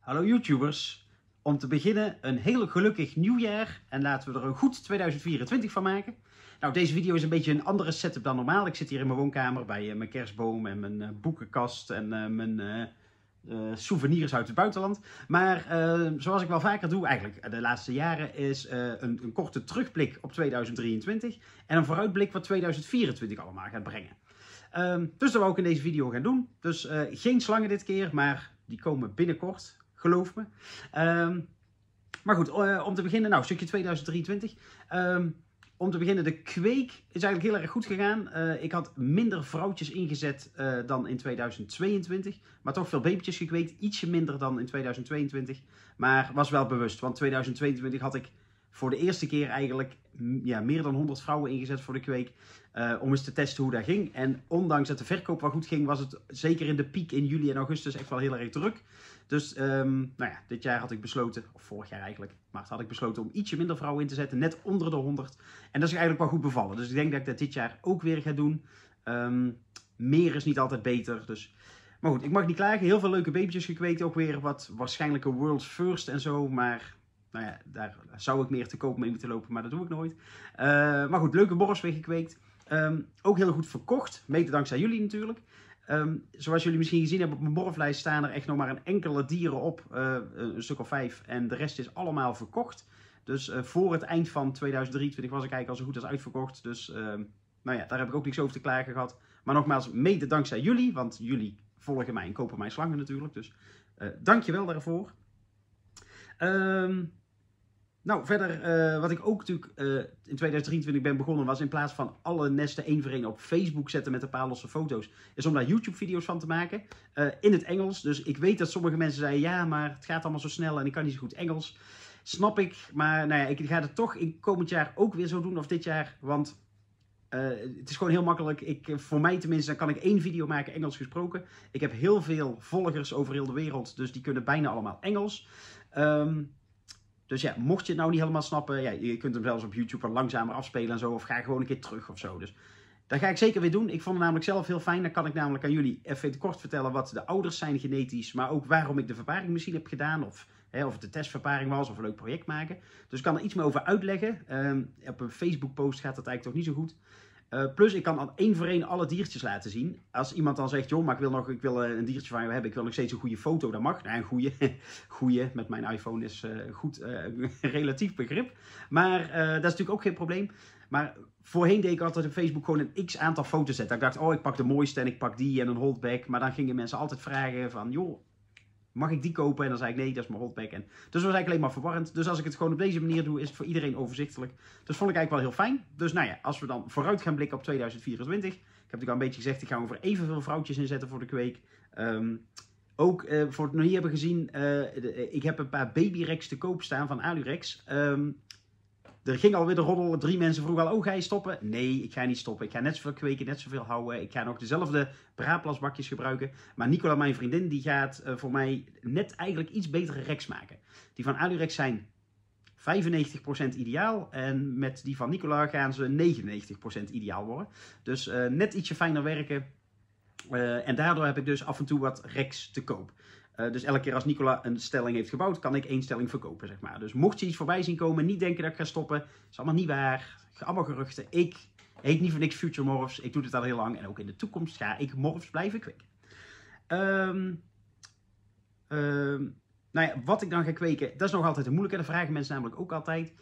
Hallo YouTubers. Om te beginnen een heel gelukkig nieuwjaar en laten we er een goed 2024 van maken. Nou, deze video is een beetje een andere setup dan normaal. Ik zit hier in mijn woonkamer bij eh, mijn kerstboom en mijn eh, boekenkast en eh, mijn uh, souvenirs uit het buitenland. Maar zoals ik wel vaker doe, eigenlijk de laatste jaren, is een, een, korte terugblik op 2023 en een vooruitblik wat 2024 allemaal gaat brengen. Ehm, dus dat we ook in deze video gaan doen. Dus geen slangen dit keer, maar die komen binnenkort geloof me. Ehm, maar goed, eh, om te beginnen, nou, stukje 2023. Ehm, om te beginnen, de kweek is eigenlijk heel erg goed gegaan. Eh, ik had minder vrouwtjes ingezet eh, dan in 2022. Maar toch veel babytjes gekweekt. Ietsje minder dan in 2022. Maar was wel bewust. Want 2022 had ik voor de eerste keer eigenlijk ja, meer dan 100 vrouwen ingezet voor de kweek. Eh, om eens te testen hoe dat ging. En ondanks dat de verkoop wel goed ging, was het zeker in de piek in juli en augustus echt wel heel erg druk. Dus ehm, nou ja, dit jaar had ik besloten, of vorig jaar eigenlijk, maar had ik besloten om ietsje minder vrouwen in te zetten, net onder de 100. En dat is eigenlijk wel goed bevallen. Dus ik denk dat ik dat dit jaar ook weer ga doen. Ehm, meer is niet altijd beter. Dus. Maar goed, ik mag niet klagen. Heel veel leuke baby's gekweekt. Ook weer wat waarschijnlijk een world's first en zo. Maar nou ja, daar zou ik meer te koop mee moeten lopen, maar dat doe ik nooit. Eh, maar goed, leuke borrels weer gekweekt. Ehm, ook heel goed verkocht, mede dankzij jullie natuurlijk. Ehm, zoals jullie misschien gezien hebben op mijn borflijst staan er echt nog maar een enkele dieren op, eh, een stuk of vijf. En de rest is allemaal verkocht. Dus eh, voor het eind van 2023 was ik eigenlijk al zo goed als uitverkocht. Dus ehm, nou ja, daar heb ik ook niks over te klagen gehad. Maar nogmaals, mede dankzij jullie, want jullie volgen mij en kopen mijn slangen natuurlijk. Dus eh, dankjewel daarvoor. Um, nou, verder, eh, wat ik ook natuurlijk eh, in 2023 ben begonnen, was in plaats van alle nesten één voor één op Facebook zetten met een paar losse foto's, is om daar YouTube-video's van te maken. Eh, in het Engels. Dus ik weet dat sommige mensen zeiden, ja, maar het gaat allemaal zo snel en ik kan niet zo goed Engels. Snap ik, maar nou ja, ik ga het toch in komend jaar ook weer zo doen, of dit jaar. Want het is gewoon heel makkelijk. Ik, voor mij tenminste, dan kan ik één video maken, Engels gesproken. Ik heb heel veel volgers over heel de wereld, dus die kunnen bijna allemaal Engels. Um, dus ja, mocht je het nou niet helemaal snappen, ja, je kunt hem zelfs op YouTube wat langzamer afspelen en zo. Of ga gewoon een keer terug of zo. Dus dat ga ik zeker weer doen. Ik vond het namelijk zelf heel fijn. Dan kan ik namelijk aan jullie even kort vertellen wat de ouders zijn genetisch. Maar ook waarom ik de verparing misschien heb gedaan. Of, hè, of het de testverparing was of een leuk project maken. Dus ik kan er iets meer over uitleggen. Ehm, op een Facebook post gaat dat eigenlijk toch niet zo goed. Eh, plus ik kan aan één voor één alle diertjes laten zien. Als iemand dan zegt, joh, maar ik wil, nog, ik wil eh, een diertje van je hebben, ik wil nog steeds een goede foto, dan mag. Nou, een goede, goede met mijn iPhone is uh, goed, relatief begrip. Maar dat is natuurlijk ook geen probleem. Maar voorheen deed ik altijd op Facebook gewoon een x aantal foto's zetten. Ik dacht, oh, ik pak de mooiste en ik pak die en een holdback. Maar dan gingen mensen altijd vragen van, joh, mag ik die kopen? En dan zei ik, nee, dat is mijn hotpack. En dus was eigenlijk alleen maar verwarrend. Dus als ik het gewoon op deze manier doe, is het voor iedereen overzichtelijk. Dus vond ik eigenlijk wel heel fijn. Dus nou ja, als we dan vooruit gaan blikken op 2024. Ik heb natuurlijk al een beetje gezegd, ik ga over evenveel vrouwtjes inzetten voor de kweek. Ehm, ook, eh, voor het nog niet hebben gezien, eh, eh, ik heb een paar babyrex te koop staan van Alurex. Um, er ging alweer de roddel. Drie mensen vroegen al, oh ga je stoppen? Nee, ik ga niet stoppen. Ik ga net zoveel kweken, net zoveel houden. Ik ga nog dezelfde braadplasbakjes gebruiken. Maar Nicola, mijn vriendin, die gaat eh, voor mij net eigenlijk iets betere reks maken. Die van Alurex zijn 95% ideaal. En met die van Nicola gaan ze 99% ideaal worden. Dus eh, net ietsje fijner werken. Eh, en daardoor heb ik dus af en toe wat reks te koop. Eh, dus elke keer als Nicola een stelling heeft gebouwd, kan ik één stelling verkopen, zeg maar. Dus mocht je iets voorbij zien komen, niet denken dat ik ga stoppen. is allemaal niet waar. Allemaal geruchten. Ik heet niet voor niks Future Morphs. Ik doe het al heel lang. En ook in de toekomst ga ik Morphs blijven kweken. Um, ehm, ehm, nou ja, wat ik dan ga kweken, dat is nog altijd een moeilijke. Dat vragen mensen namelijk ook altijd.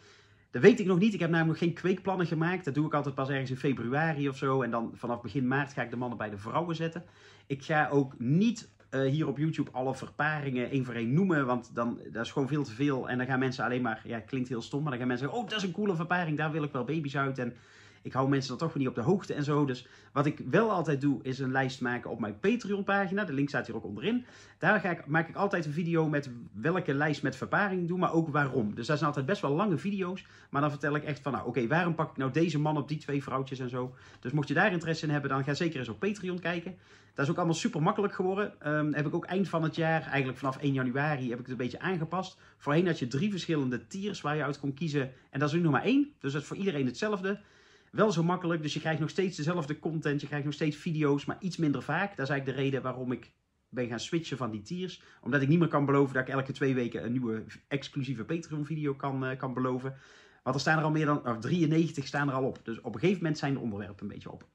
Dat weet ik nog niet. Ik heb namelijk geen kweekplannen gemaakt. Dat doe ik altijd pas ergens in februari of zo. En dan vanaf begin maart ga ik de mannen bij de vrouwen zetten. Ik ga ook niet eh, hier op YouTube alle verparingen één voor één noemen. Want dan, dat is gewoon veel te veel. En dan gaan mensen alleen maar, ja, klinkt heel stom, maar dan gaan mensen zeggen: Oh, dat is een coole verparing, daar wil ik wel baby's uit. En ik hou mensen dan toch weer niet op de hoogte en zo. Dus wat ik wel altijd doe, is een lijst maken op mijn Patreon pagina. De link staat hier ook onderin. Daar ga ik, maak ik altijd een video met welke lijst met verparing doe, maar ook waarom. Dus dat zijn altijd best wel lange video's. Maar dan vertel ik echt van, nou oké, waarom pak ik nou deze man op die twee vrouwtjes en zo. Dus mocht je daar interesse in hebben, dan ga zeker eens op Patreon kijken. Dat is ook allemaal super makkelijk geworden. Ehm, heb ik ook eind van het jaar, eigenlijk vanaf 1 januari, heb ik het een beetje aangepast. Voorheen had je drie verschillende tiers waar je uit kon kiezen. En dat is nu nog maar één. Dus dat is voor iedereen hetzelfde wel zo makkelijk. Dus je krijgt nog steeds dezelfde content, je krijgt nog steeds video's, maar iets minder vaak. Dat is eigenlijk de reden waarom ik ben gaan switchen van die tiers. Omdat ik niet meer kan beloven dat ik elke twee weken een nieuwe exclusieve Patreon video kan, eh, kan beloven. Want er staan er al meer dan, of 93 staan er al op. Dus op een gegeven moment zijn de onderwerpen een beetje op.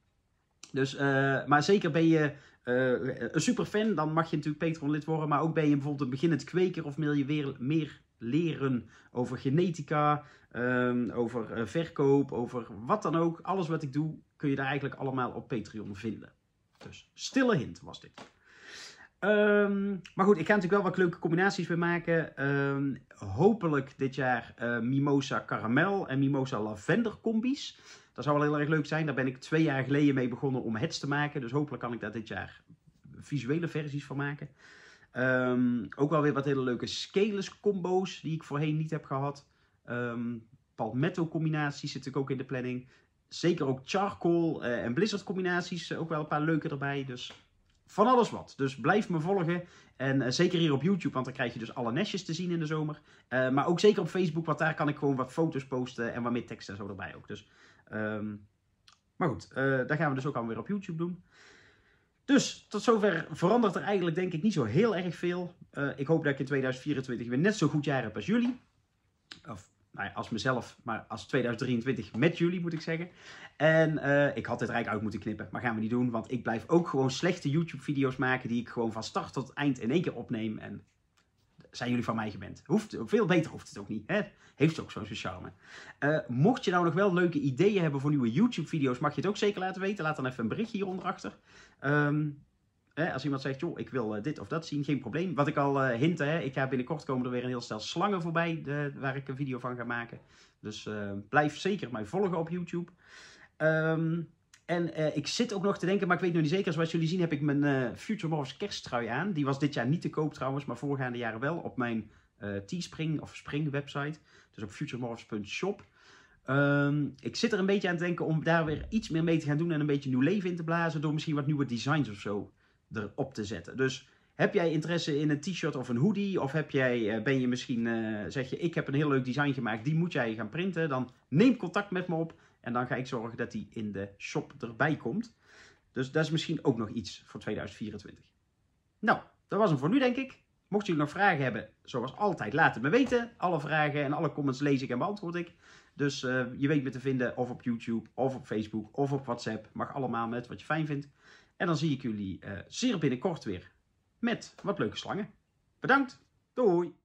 Dus, eh, maar zeker ben je uh, een superfan, dan mag je natuurlijk Patreon lid worden. Maar ook ben je bijvoorbeeld een beginnend kweker of wil je weer meer leren over genetica, ehm, over eh, verkoop, over wat dan ook. Alles wat ik doe kun je daar eigenlijk allemaal op Patreon vinden. Dus stille hint was dit. Ehm, maar goed, ik ga natuurlijk wel wat leuke combinaties weer maken. Ehm, hopelijk dit jaar eh, Mimosa Caramel en Mimosa Lavender combis. Dat zou wel heel erg leuk zijn. Daar ben ik twee jaar geleden mee begonnen om hets te maken. Dus hopelijk kan ik daar dit jaar visuele versies van maken. Ehm, ook wel weer wat hele leuke scales combo's die ik voorheen niet heb gehad. Um, Palmetto combinaties zit ik ook in de planning. Zeker ook charcoal eh, en blizzard combinaties, eh, ook wel een paar leuke erbij. Dus van alles wat. Dus blijf me volgen. En eh, zeker hier op YouTube, want dan krijg je dus alle nestjes te zien in de zomer. maar ook zeker op Facebook, want daar kan ik gewoon wat foto's posten en wat tekst en zo erbij ook. Dus, ehm, maar goed, daar gaan we dus ook weer op YouTube doen. Dus tot zover verandert er eigenlijk denk ik niet zo heel erg veel. Eh, ik hoop dat ik in 2024 weer net zo goed jaar heb als jullie. Of nou ja, als mezelf, maar als 2023 met jullie moet ik zeggen. En eh, ik had dit rijk uit moeten knippen, maar gaan we niet doen. Want ik blijf ook gewoon slechte YouTube video's maken die ik gewoon van start tot eind in één keer opneem. En zijn jullie van mij gewend. Hoeft, veel beter hoeft het ook niet. Hè? Heeft ook zo'n charme. Eh, mocht je nou nog wel leuke ideeën hebben voor nieuwe YouTube-video's, mag je het ook zeker laten weten. Laat dan even een berichtje hieronder achter. Ehm, als iemand zegt, joh, ik wil eh, dit of dat zien, geen probleem. Wat ik al eh, hint, hè, ik ga binnenkort komen er weer een heel stel slangen voorbij de, waar ik een video van ga maken. Dus blijf zeker mij volgen op YouTube. Um, en eh, ik zit ook nog te denken, maar ik weet nog niet zeker. Zoals jullie zien heb ik mijn uh, Future Morphs kersttrui aan. Die was dit jaar niet te koop trouwens, maar voorgaande jaren wel op mijn uh, Teespring of Spring website. Dus op futuremorphs.shop. Um, ehm, ik zit er een beetje aan te denken om daar weer iets meer mee te gaan doen en een beetje nieuw leven in te blazen. Door misschien wat nieuwe designs of zo erop te zetten. Dus heb jij interesse in een t-shirt of een hoodie? Of heb jij, eh, ben je misschien, eh, zeg je, ik heb een heel leuk design gemaakt, die moet jij gaan printen. Dan neem contact met me op en dan ga ik zorgen dat die in de shop erbij komt. Dus dat is misschien ook nog iets voor 2024. Nou, dat was hem voor nu denk ik. Mocht jullie nog vragen hebben, zoals altijd, laat het me weten. Alle vragen en alle comments lees ik en beantwoord ik. Dus eh, je weet me te vinden of op YouTube, of op Facebook, of op WhatsApp. Mag allemaal met wat je fijn vindt. En dan zie ik jullie zeer binnenkort weer met wat leuke slangen. Bedankt, doei!